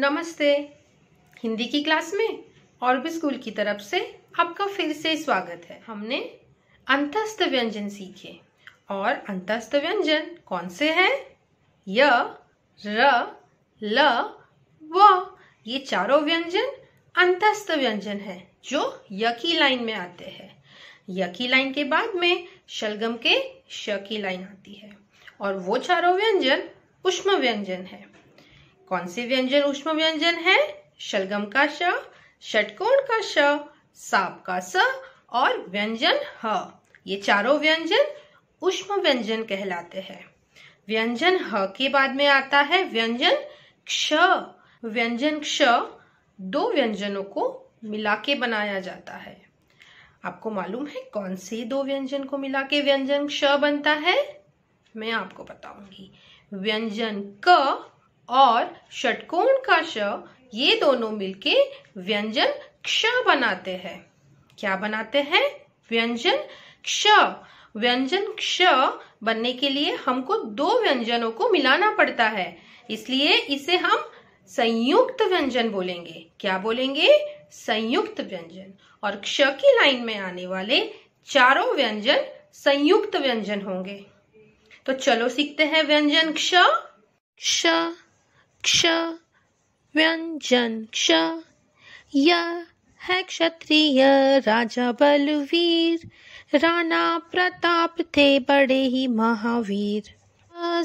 नमस्ते हिंदी की क्लास में और भी स्कूल की तरफ से आपका फिर से स्वागत है हमने अंतस्थ व्यंजन सीखे और अंतस्थ व्यंजन कौन से हैं य र ल व ये चारों व्यंजन अंतस्थ व्यंजन है जो य की लाइन में आते हैं य की लाइन के बाद में शलगम के श की लाइन आती है और वो चारों व्यंजन उष्म व्यंजन है कौन से व्यंजन उष्म व्यंजन है शलगम का श षटकोण का श साप का स और व्यंजन ह ये चारों व्यंजन उष्म व्यंजन कहलाते हैं व्यंजन ह के बाद में आता है व्यंजन क्ष व्यंजन क्ष दो व्यंजनों को मिला के बनाया जाता है आपको मालूम है कौन से दो व्यंजन को मिला के व्यंजन क्ष बनता है मैं आपको बताऊंगी व्यंजन क और षटकोण का श ये दोनों मिलके व्यंजन क्ष बनाते हैं क्या बनाते हैं व्यंजन क्ष व्यंजन क्ष बनने के लिए हमको दो व्यंजनों को मिलाना पड़ता है इसलिए इसे हम संयुक्त व्यंजन बोलेंगे क्या बोलेंगे संयुक्त व्यंजन और क्ष की लाइन में आने वाले चारों व्यंजन संयुक्त व्यंजन होंगे तो चलो सीखते हैं व्यंजन क्ष क्ष क्ष व्यंजन क्ष य है क्षत्रिय राजा बलवीर राणा प्रताप थे बड़े ही महावीर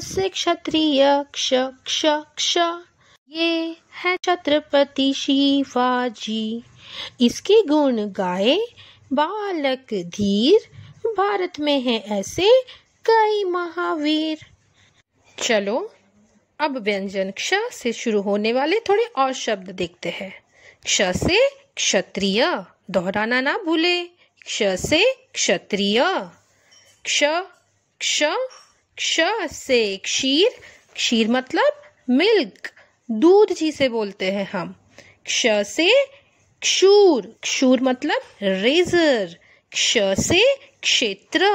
से क्षत्रिय क्ष क्ष क्ष ये है छत्रपति शिवाजी इसके गुण गाए बालक धीर भारत में है ऐसे कई महावीर चलो अब व्यंजन क्ष से शुरू होने वाले थोड़े और शब्द देखते हैं क्ष से क्षत्रिय दोहराना ना भूले क्ष से क्षत्रिय क्ष क्ष क्ष से क्षीर क्षीर मतलब मिल्क दूध जी से बोलते हैं हम क्ष से क्षूर क्षूर मतलब रेजर क्ष से क्षेत्र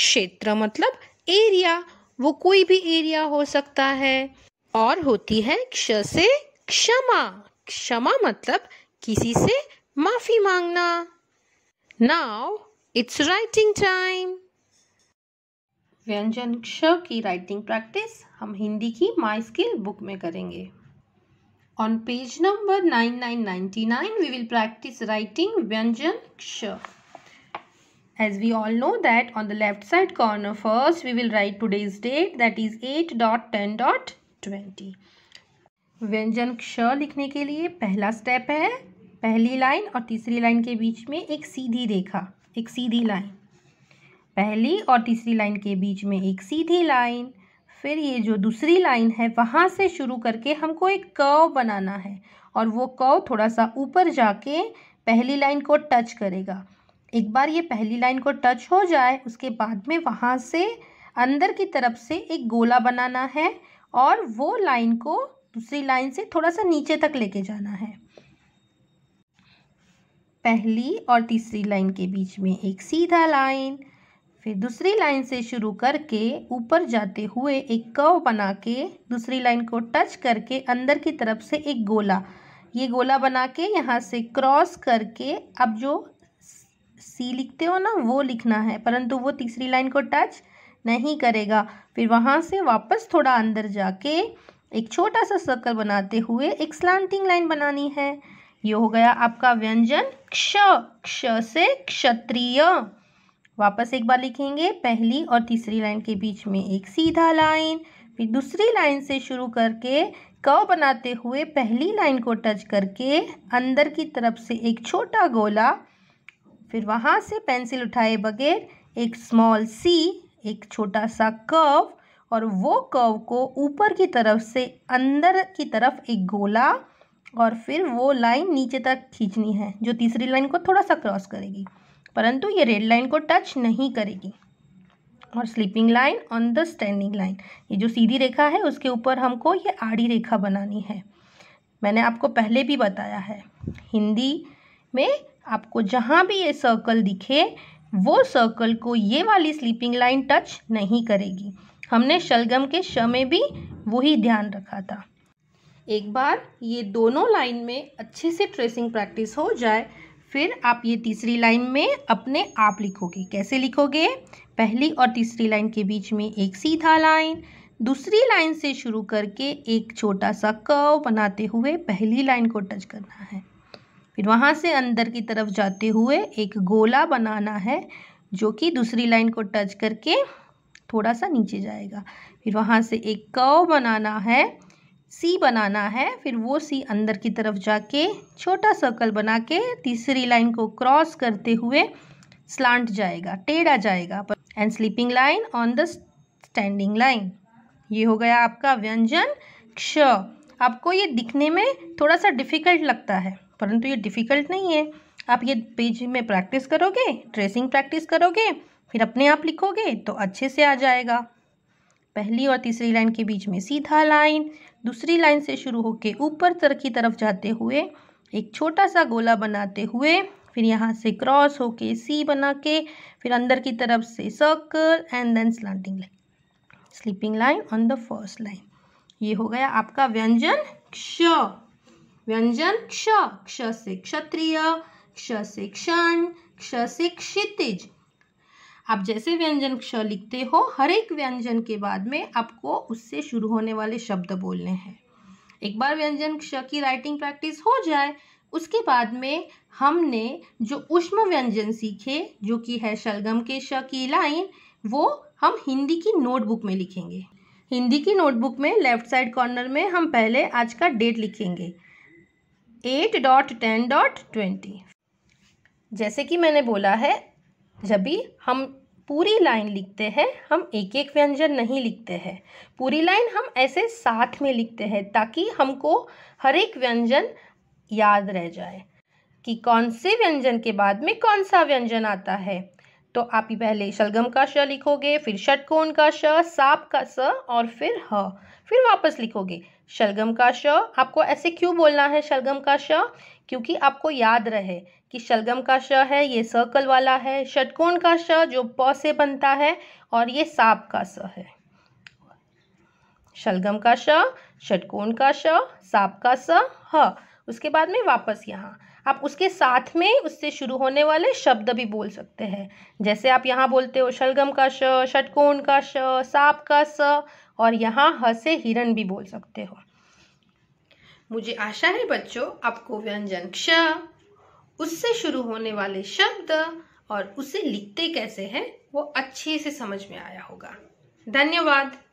क्षेत्र मतलब एरिया वो कोई भी एरिया हो सकता है और होती है क्ष से क्षमा क्षमा मतलब किसी से माफी मांगना नाउ इट्स राइटिंग टाइम व्यंजन क्ष की राइटिंग प्रैक्टिस हम हिंदी की माई स्किल बुक में करेंगे on page number nine nine ninety nine we will practice writing व्यंजन क्ष As we all know that on the left side corner first we will write today's date that is 8.10.20. व्यंजन क्ष लिखने के लिए पहला स्टेप है पहली लाइन और तीसरी लाइन के बीच में एक सीधी रेखा एक सीधी लाइन पहली और तीसरी लाइन के बीच में एक सीधी लाइन फिर ये जो दूसरी लाइन है वहाँ से शुरू करके हमको एक कव बनाना है और वो कव थोड़ा सा ऊपर जाके पहली लाइन को टच करेगा एक बार ये पहली लाइन को टच हो जाए उसके बाद में वहाँ से अंदर की तरफ से एक गोला बनाना है और वो लाइन को दूसरी लाइन से थोड़ा सा नीचे तक लेके जाना है पहली और तीसरी लाइन के बीच में एक सीधा लाइन फिर दूसरी लाइन से शुरू करके ऊपर जाते हुए एक कव बना के दूसरी लाइन को टच करके अंदर की तरफ से एक गोला ये गोला बना के यहाँ से क्रॉस करके अब जो सी लिखते हो ना वो लिखना है परंतु वो तीसरी लाइन को टच नहीं करेगा फिर वहाँ से वापस थोड़ा अंदर जाके एक छोटा सा सर्कल बनाते हुए एक स्लांटिंग लाइन बनानी है ये हो गया आपका व्यंजन क्ष क्ष से क्षत्रिय वापस एक बार लिखेंगे पहली और तीसरी लाइन के बीच में एक सीधा लाइन फिर दूसरी लाइन से शुरू करके क बनाते हुए पहली लाइन को टच करके अंदर की तरफ से एक छोटा गोला फिर वहाँ से पेंसिल उठाए बगैर एक स्मॉल सी एक छोटा सा कर्व और वो कर्व को ऊपर की तरफ से अंदर की तरफ एक गोला और फिर वो लाइन नीचे तक खींचनी है जो तीसरी लाइन को थोड़ा सा क्रॉस करेगी परंतु ये रेड लाइन को टच नहीं करेगी और sleeping line on the standing line ये जो सीधी रेखा है उसके ऊपर हमको ये आड़ी रेखा बनानी है मैंने आपको पहले भी बताया है हिंदी में आपको जहाँ भी ये सर्कल दिखे वो सर्कल को ये वाली स्लीपिंग लाइन टच नहीं करेगी हमने शलगम के श में भी वही ध्यान रखा था एक बार ये दोनों लाइन में अच्छे से ट्रेसिंग प्रैक्टिस हो जाए फिर आप ये तीसरी लाइन में अपने आप लिखोगे कैसे लिखोगे पहली और तीसरी लाइन के बीच में एक सीधा लाइन दूसरी लाइन से शुरू करके एक छोटा सा कर्व बनाते हुए पहली लाइन को टच करना है फिर वहाँ से अंदर की तरफ जाते हुए एक गोला बनाना है जो कि दूसरी लाइन को टच करके थोड़ा सा नीचे जाएगा फिर वहाँ से एक कव बनाना है सी बनाना है फिर वो सी अंदर की तरफ जाके छोटा सर्कल बना के तीसरी लाइन को क्रॉस करते हुए स्लांट जाएगा टेढ़ा जाएगा and sleeping line on the standing line ये हो गया आपका व्यंजन क्ष आपको ये दिखने में थोड़ा सा डिफ़िकल्ट लगता है परंतु ये डिफ़िकल्ट नहीं है आप ये पेज में प्रैक्टिस करोगे ट्रेसिंग प्रैक्टिस करोगे फिर अपने आप लिखोगे तो अच्छे से आ जाएगा पहली और तीसरी लाइन के बीच में सीधा लाइन दूसरी लाइन से शुरू होकर ऊपर तर की तरफ जाते हुए एक छोटा सा गोला बनाते हुए फिर यहाँ से क्रॉस होके सी बना के फिर अंदर की तरफ से circle and then slanting line sleeping line on the first line ये हो गया आपका व्यंजन क्ष व्यंजन क्ष क्ष से क्षत्रिय क्ष से क्षण क्ष से क्षितिज आप जैसे व्यंजन क्ष लिखते हो हर एक व्यंजन के बाद में आपको उससे शुरू होने वाले शब्द बोलने हैं एक बार व्यंजन क्ष की राइटिंग प्रैक्टिस हो जाए उसके बाद में हमने जो उष्म व्यंजन सीखे जो कि है शलगम के श की लाइन वो हम हिंदी की नोटबुक में लिखेंगे हिंदी की नोटबुक में लेफ्ट साइड कॉर्नर में हम पहले आज का डेट लिखेंगे eight dot ten dot twenty जैसे कि मैंने बोला है जब भी हम पूरी लाइन लिखते हैं हम एक एक व्यंजन नहीं लिखते हैं पूरी लाइन हम ऐसे साथ में लिखते हैं ताकि हमको हर एक व्यंजन याद रह जाए कि कौन से व्यंजन के बाद में कौन सा व्यंजन आता है तो आप ही पहले शलगम का श लिखोगे फिर षटकोण का श सांप का स और फिर ह फिर वापस लिखोगे शलगम का श आपको ऐसे क्यों बोलना है शलगम का श क्योंकि आपको याद रहे कि शलगम का श है ये सर्कल वाला है षटकोण का श जो प से बनता है और ये सांप का स है शलगम का श षटकोण का श सांप का स ह उसके बाद में वापस यहाँ आप उसके साथ में उससे शुरू होने वाले शब्द भी बोल सकते हैं जैसे आप यहाँ बोलते हो शलगम का श षटकोण का श सांप का स और यहाँ ह से हिरन भी बोल सकते हो मुझे आशा है बच्चों आपको व्यंजन क्ष उससे शुरू होने वाले शब्द और उसे लिखते कैसे हैं वो अच्छे से समझ में आया होगा धन्यवाद